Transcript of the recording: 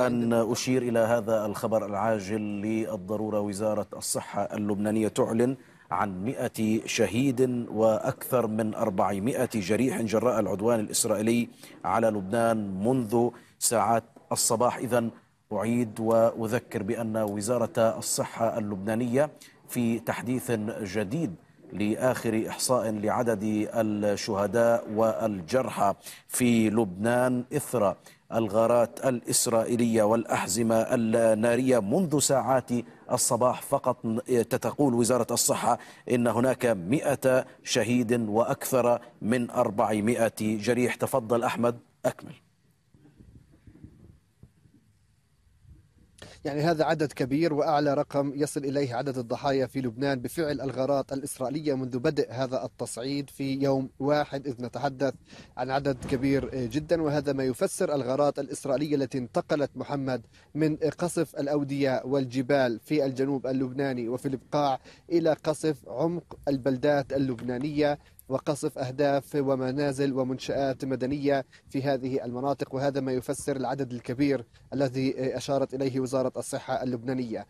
أن أشير إلى هذا الخبر العاجل للضرورة وزارة الصحة اللبنانية تعلن عن 100 شهيد وأكثر من 400 جريح جراء العدوان الإسرائيلي على لبنان منذ ساعات الصباح إذا أعيد وأذكر بأن وزارة الصحة اللبنانية في تحديث جديد لاخر احصاء لعدد الشهداء والجرحى في لبنان اثر الغارات الاسرائيليه والاحزمه الناريه منذ ساعات الصباح فقط تقول وزاره الصحه ان هناك 100 شهيد واكثر من 400 جريح تفضل احمد اكمل يعني هذا عدد كبير وأعلى رقم يصل إليه عدد الضحايا في لبنان بفعل الغارات الإسرائيلية منذ بدء هذا التصعيد في يوم واحد إذ نتحدث عن عدد كبير جدا وهذا ما يفسر الغارات الإسرائيلية التي انتقلت محمد من قصف الأودية والجبال في الجنوب اللبناني وفي البقاع إلى قصف عمق البلدات اللبنانية وقصف أهداف ومنازل ومنشآت مدنية في هذه المناطق وهذا ما يفسر العدد الكبير الذي أشارت إليه وزارة الصحة اللبنانية